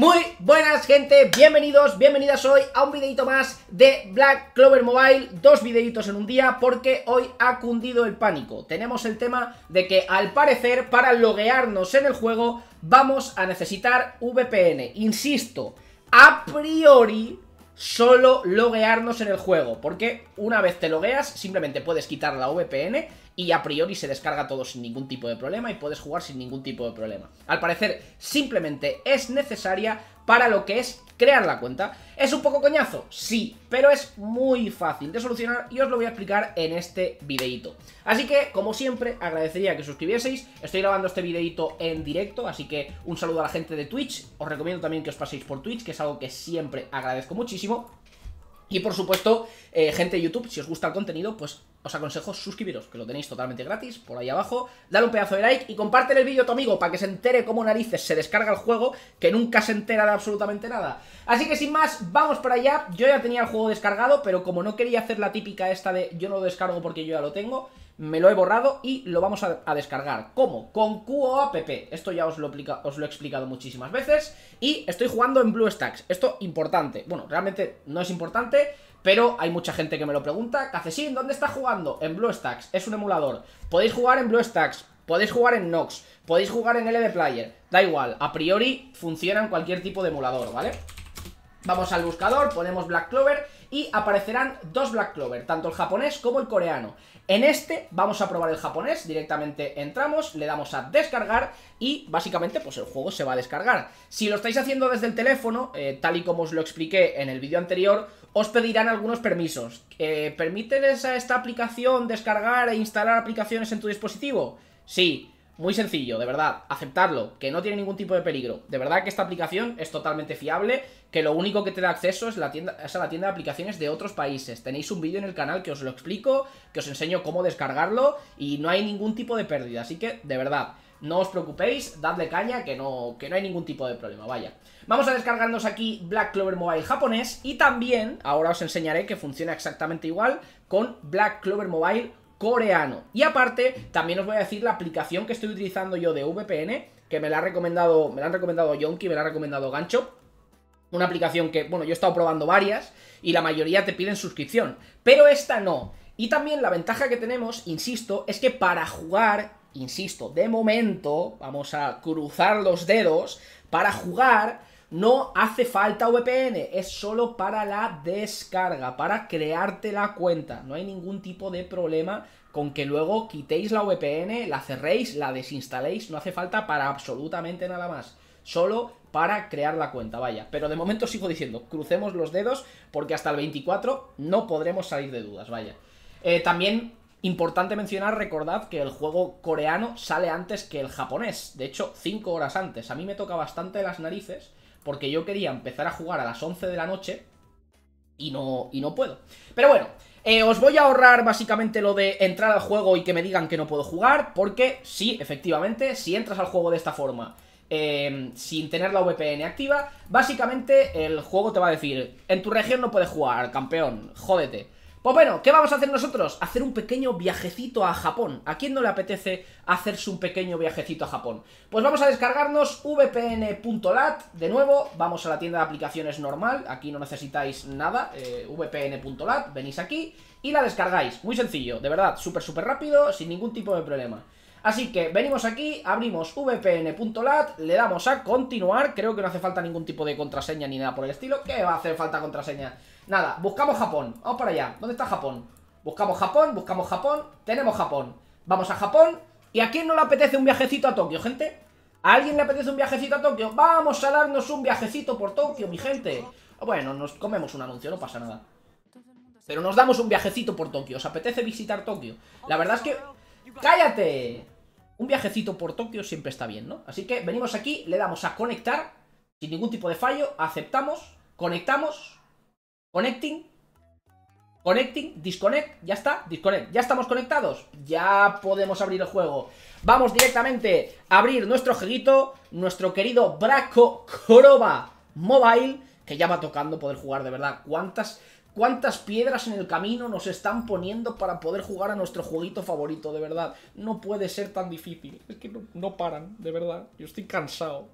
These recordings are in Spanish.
Muy buenas gente, bienvenidos, bienvenidas hoy a un videito más de Black Clover Mobile Dos videitos en un día porque hoy ha cundido el pánico Tenemos el tema de que al parecer para loguearnos en el juego vamos a necesitar VPN Insisto, a priori solo loguearnos en el juego, porque una vez te logueas simplemente puedes quitar la VPN y a priori se descarga todo sin ningún tipo de problema y puedes jugar sin ningún tipo de problema. Al parecer simplemente es necesaria para lo que es crear la cuenta. ¿Es un poco coñazo? Sí, pero es muy fácil de solucionar y os lo voy a explicar en este videito. Así que, como siempre, agradecería que suscribieseis. Estoy grabando este videito en directo, así que un saludo a la gente de Twitch. Os recomiendo también que os paséis por Twitch, que es algo que siempre agradezco muchísimo. Y por supuesto, eh, gente de YouTube, si os gusta el contenido, pues os aconsejo suscribiros, que lo tenéis totalmente gratis por ahí abajo. Dale un pedazo de like y comparte el vídeo a tu amigo para que se entere cómo narices se descarga el juego, que nunca se entera de absolutamente nada. Así que sin más, vamos para allá. Yo ya tenía el juego descargado, pero como no quería hacer la típica esta de yo no lo descargo porque yo ya lo tengo, me lo he borrado y lo vamos a, descargar. ¿Cómo? Con QoApp. Esto ya os lo, os lo, he explicado muchísimas veces. Y estoy jugando en BlueStacks. Esto importante. Bueno, realmente no es importante, pero hay mucha gente que me lo pregunta Cacesín, ¿dónde está jugando? En BlueStacks, es un emulador Podéis jugar en BlueStacks, podéis jugar en Nox Podéis jugar en LD Player Da igual, a priori funciona en cualquier tipo de emulador, ¿vale? Vamos al buscador, ponemos Black Clover y aparecerán dos Black Clover, tanto el japonés como el coreano. En este vamos a probar el japonés, directamente entramos, le damos a descargar y básicamente pues el juego se va a descargar. Si lo estáis haciendo desde el teléfono, eh, tal y como os lo expliqué en el vídeo anterior, os pedirán algunos permisos. Eh, ¿Permiten a esta aplicación descargar e instalar aplicaciones en tu dispositivo? Sí. Muy sencillo, de verdad, aceptarlo, que no tiene ningún tipo de peligro. De verdad que esta aplicación es totalmente fiable, que lo único que te da acceso es, la tienda, es a la tienda de aplicaciones de otros países. Tenéis un vídeo en el canal que os lo explico, que os enseño cómo descargarlo y no hay ningún tipo de pérdida. Así que, de verdad, no os preocupéis, dadle caña, que no, que no hay ningún tipo de problema, vaya. Vamos a descargarnos aquí Black Clover Mobile japonés y también, ahora os enseñaré que funciona exactamente igual, con Black Clover Mobile coreano. Y aparte, también os voy a decir la aplicación que estoy utilizando yo de VPN, que me la ha recomendado, me la han recomendado Yonki, me la ha recomendado Gancho. Una aplicación que, bueno, yo he estado probando varias y la mayoría te piden suscripción, pero esta no. Y también la ventaja que tenemos, insisto, es que para jugar, insisto, de momento, vamos a cruzar los dedos, para jugar no hace falta VPN, es solo para la descarga, para crearte la cuenta. No hay ningún tipo de problema con que luego quitéis la VPN, la cerréis, la desinstaléis, no hace falta para absolutamente nada más. Solo para crear la cuenta, vaya. Pero de momento sigo diciendo, crucemos los dedos porque hasta el 24 no podremos salir de dudas, vaya. Eh, también importante mencionar, recordad que el juego coreano sale antes que el japonés, de hecho 5 horas antes. A mí me toca bastante las narices porque yo quería empezar a jugar a las 11 de la noche y no, y no puedo. Pero bueno, eh, os voy a ahorrar básicamente lo de entrar al juego y que me digan que no puedo jugar, porque sí, efectivamente, si entras al juego de esta forma... Em, sin tener la VPN activa, básicamente el juego te va a decir, en tu región no puedes jugar, campeón, jódete. O pues bueno, ¿qué vamos a hacer nosotros? Hacer un pequeño viajecito a Japón. ¿A quién no le apetece hacerse un pequeño viajecito a Japón? Pues vamos a descargarnos vpn.lat, de nuevo, vamos a la tienda de aplicaciones normal, aquí no necesitáis nada, eh, vpn.lat, venís aquí y la descargáis. Muy sencillo, de verdad, súper súper rápido, sin ningún tipo de problema. Así que venimos aquí, abrimos vpn.lat, le damos a continuar, creo que no hace falta ningún tipo de contraseña ni nada por el estilo. ¿Qué va a hacer falta contraseña? Nada, buscamos Japón, vamos para allá. ¿Dónde está Japón? Buscamos Japón, buscamos Japón, tenemos Japón. Vamos a Japón. ¿Y a quién no le apetece un viajecito a Tokio, gente? ¿A alguien le apetece un viajecito a Tokio? Vamos a darnos un viajecito por Tokio, mi gente. Bueno, nos comemos un anuncio, no pasa nada. Pero nos damos un viajecito por Tokio. ¿Os apetece visitar Tokio? La verdad es que... ¡Cállate! un viajecito por Tokio siempre está bien, ¿no? Así que venimos aquí, le damos a conectar, sin ningún tipo de fallo, aceptamos, conectamos, connecting, connecting, disconnect, ya está, disconnect, ya estamos conectados, ya podemos abrir el juego. Vamos directamente a abrir nuestro jueguito, nuestro querido Braco Coroba Mobile, que ya va tocando poder jugar, de verdad, cuántas cuántas piedras en el camino nos están poniendo para poder jugar a nuestro jueguito favorito, de verdad. No puede ser tan difícil. Es que no, paran, de verdad. Yo estoy cansado.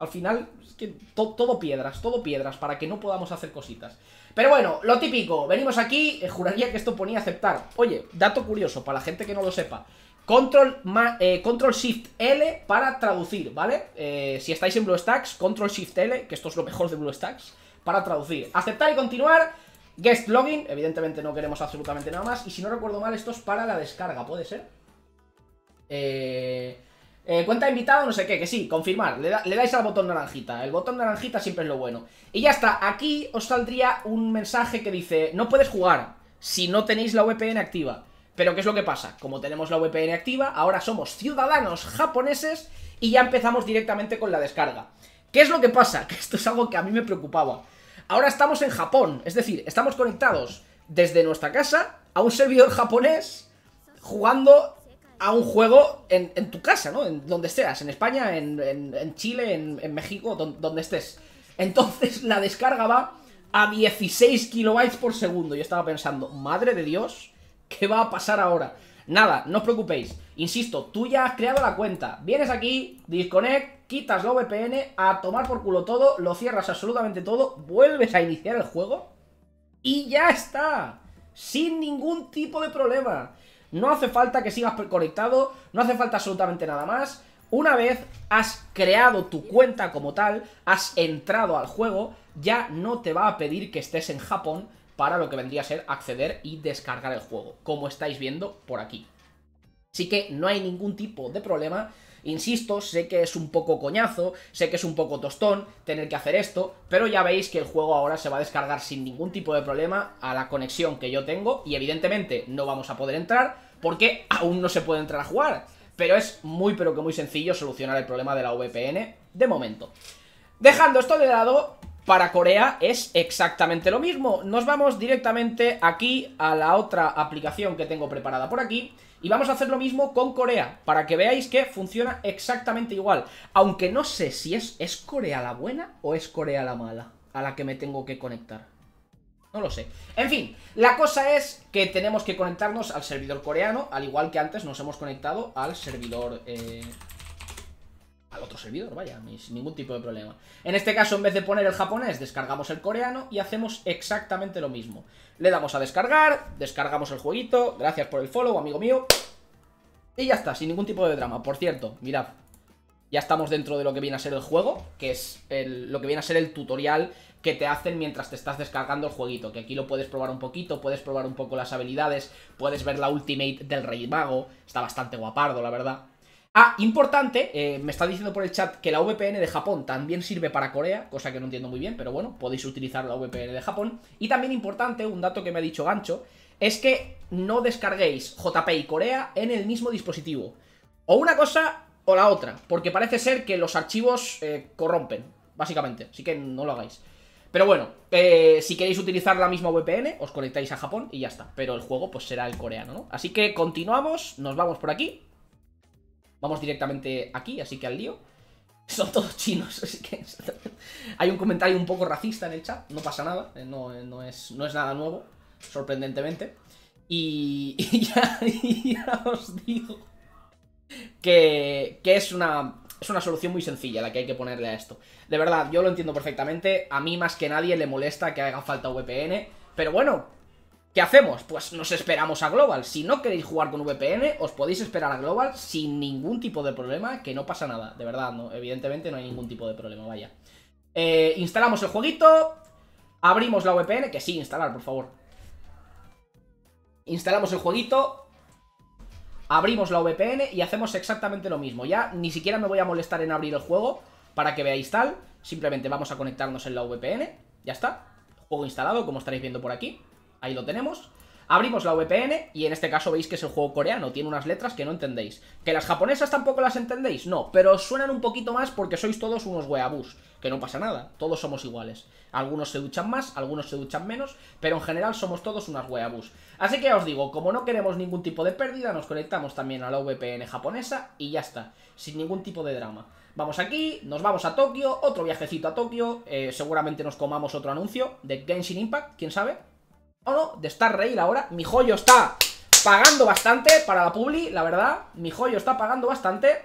Al final, es que todo piedras, todo piedras, para que no podamos hacer cositas. Pero bueno, lo típico, venimos aquí, eh, juraría que esto ponía aceptar. Oye, dato curioso, para la gente que no lo sepa. Control, eh, control Shift L para traducir, ¿vale? Eh, si estáis en BlueStacks, Control Shift L, que esto es lo mejor de BlueStacks, para traducir. Aceptar y continuar. Guest login, evidentemente no queremos absolutamente nada más. Y si no recuerdo mal, esto es para la descarga, ¿puede ser? Eh... eh cuenta invitado, no sé qué, que sí, confirmar. le, dais al botón naranjita. El botón naranjita siempre es lo bueno. Y ya está, aquí os saldría un mensaje que dice, no puedes jugar si no tenéis la VPN activa. Pero ¿qué es lo que pasa? Como tenemos la VPN activa, ahora somos ciudadanos japoneses y ya empezamos directamente con la descarga. ¿Qué es lo que pasa? Que esto es algo que a mí me preocupaba ahora estamos en Japón, es decir, estamos conectados desde nuestra casa a un servidor japonés jugando a un juego en, tu casa, ¿no? En donde seas, en España, en, Chile, en, México, donde, donde estés. Entonces la descarga va a 16 kilobytes por segundo. Yo estaba pensando, madre de Dios, ¿qué va a pasar ahora? Nada, no os preocupéis. Insisto, tú ya has creado la cuenta. Vienes aquí, disconnect, quitas la VPN, a tomar por culo todo, lo cierras absolutamente todo, vuelves a iniciar el juego y ya está. Sin ningún tipo de problema. No hace falta que sigas conectado, no hace falta absolutamente nada más. Una vez has creado tu cuenta como tal, has entrado al juego, ya no te va a pedir que estés en Japón para lo que vendría a ser acceder y descargar el juego, como estáis viendo por aquí. Así que no hay ningún tipo de problema Insisto, sé que es un poco coñazo, sé que es un poco tostón tener que hacer esto, pero ya veis que el juego ahora se va a descargar sin ningún tipo de problema a la conexión que yo tengo y evidentemente no vamos a poder entrar porque aún no se puede entrar a jugar. Pero es muy pero que muy sencillo solucionar el problema de la VPN de momento. Dejando esto de lado, para Corea es exactamente lo mismo. Nos vamos directamente aquí a la otra aplicación que tengo preparada por aquí y vamos a hacer lo mismo con Corea, para que veáis que funciona exactamente igual. Aunque no sé si es, es Corea la buena o es Corea la mala a la que me tengo que conectar. No lo sé. En fin, la cosa es que tenemos que conectarnos al servidor coreano, al igual que antes nos hemos conectado al servidor... Eh, otro servidor, vaya, sin ningún tipo de problema. En este caso, en vez de poner el japonés, descargamos el coreano y hacemos exactamente lo mismo. Le damos a descargar, descargamos el jueguito, gracias por el follow, amigo mío. Y ya está, sin ningún tipo de drama. Por cierto, mirad, ya estamos dentro de lo que viene a ser el juego, que es lo que viene a ser el tutorial que te hacen mientras te estás descargando el jueguito, que aquí lo puedes probar un poquito, puedes probar un poco las habilidades, puedes ver la ultimate del rey mago, está bastante guapardo, la verdad. Ah, importante, eh, me está diciendo por el chat que la VPN de Japón también sirve para Corea, cosa que no entiendo muy bien, pero bueno, podéis utilizar la VPN de Japón. Y también importante, un dato que me ha dicho Gancho, es que no descarguéis y Corea en el mismo dispositivo. O una cosa o la otra, porque parece ser que los archivos eh, corrompen, básicamente, así que no lo hagáis. Pero bueno, eh, si queréis utilizar la misma VPN, os conectáis a Japón y ya está. Pero el juego pues será el coreano, ¿no? Así que continuamos, nos vamos por aquí Vamos directamente aquí, así que al lío. Son todos chinos, así que... Hay un comentario un poco racista en el chat, no pasa nada, eh, eh, no, es, no es nada nuevo, sorprendentemente. Y, ya, os digo que, es una es una solución muy sencilla la que hay que ponerle a esto. De verdad, yo lo entiendo perfectamente. A mí más que nadie le molesta que haga falta VPN. Pero bueno, ¿Qué hacemos? Pues nos esperamos a Global. Si no queréis jugar con VPN, os podéis esperar a Global sin ningún tipo de problema, que no pasa nada. De verdad, no, evidentemente no hay ningún tipo de problema, vaya. Eh, instalamos el jueguito, abrimos la VPN, que sí, instalar, por favor. Instalamos el jueguito, abrimos la VPN y hacemos exactamente lo mismo. Ya ni siquiera me voy a molestar en abrir el juego para que veáis tal. Simplemente vamos a conectarnos en la VPN, ya está. Juego instalado, como estaréis viendo por aquí. Ahí lo tenemos. Abrimos la VPN y en este caso veis que es el juego coreano, tiene unas letras que no entendéis. ¿Que las japonesas tampoco las entendéis? No, pero suenan un poquito más porque sois todos unos weabús, que no pasa nada, todos somos iguales. Algunos se duchan más, algunos se duchan menos, pero en general somos todos unas weabús. Así que os digo, como no queremos ningún tipo de pérdida, nos conectamos también a la VPN japonesa y ya está, sin ningún tipo de drama. Vamos aquí, nos vamos a Tokio, otro viajecito a Tokio, eh, seguramente nos comamos otro anuncio de Genshin Impact, quién sabe, de estar Rail ahora. Mi joyo está pagando bastante para la publi, la verdad. Mi joyo está pagando bastante.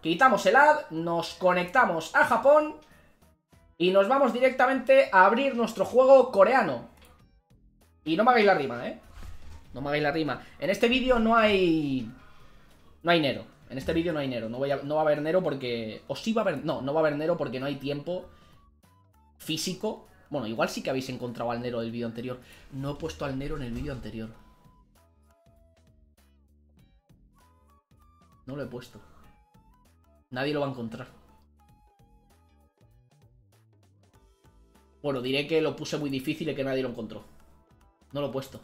Quitamos el ad, nos conectamos a Japón y nos vamos directamente a abrir nuestro juego coreano. Y no me hagáis la rima, ¿eh? No me hagáis la rima. En este vídeo no hay... No hay Nero. En este vídeo no hay Nero. No, va a haber Nero porque... O sí va a haber... No, no va a haber Nero porque no hay tiempo físico bueno, igual sí que habéis encontrado al Nero del vídeo anterior. No he puesto al Nero en el vídeo anterior. No lo he puesto. Nadie lo va a encontrar. Bueno, diré que lo puse muy difícil y que nadie lo encontró. No lo he puesto.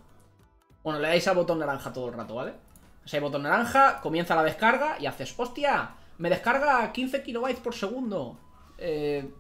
Bueno, le dais al botón naranja todo el rato, ¿vale? O sea, botón naranja, comienza la descarga y haces, hostia, me descarga 15 kilobytes por segundo. Eh,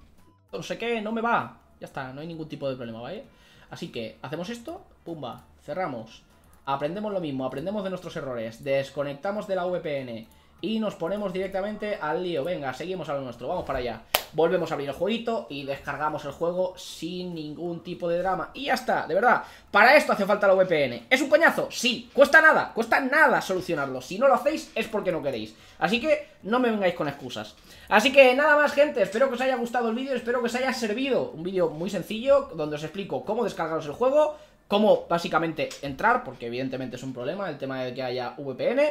no sé qué, no me va. Ya está, no hay ningún tipo de problema, ¿vale? Así que hacemos esto, pumba, cerramos. Aprendemos lo mismo, aprendemos de nuestros errores, desconectamos de la VPN y nos ponemos directamente al lío. Venga, seguimos a lo nuestro, vamos para allá. Volvemos a abrir el jueguito y descargamos el juego sin ningún tipo de drama. Y ya está, de verdad. Para esto hace falta la VPN. ¿Es un coñazo? Sí. ¿Cuesta nada? Cuesta nada solucionarlo. Si no lo hacéis es porque no queréis. Así que no me vengáis con excusas. Así que nada más, gente. Espero que os haya gustado el vídeo, espero que os haya servido. Un vídeo muy sencillo donde os explico cómo descargaros el juego, cómo básicamente entrar, porque evidentemente es un problema el tema de que haya VPN,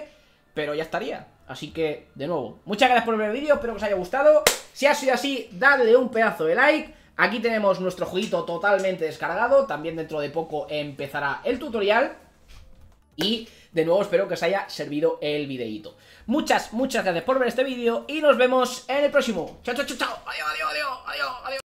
pero ya estaría. Así que, de nuevo, muchas gracias por ver el vídeo, espero que os haya gustado. Si ha sido así, dadle un pedazo de like. Aquí tenemos nuestro jueguito totalmente descargado, también dentro de poco empezará el tutorial. Y, de nuevo, espero que os haya servido el videíto. Muchas, muchas gracias por ver este vídeo y nos vemos en el próximo. Chao, chao, chao, chao. Adiós, adiós, adiós, adiós, adiós.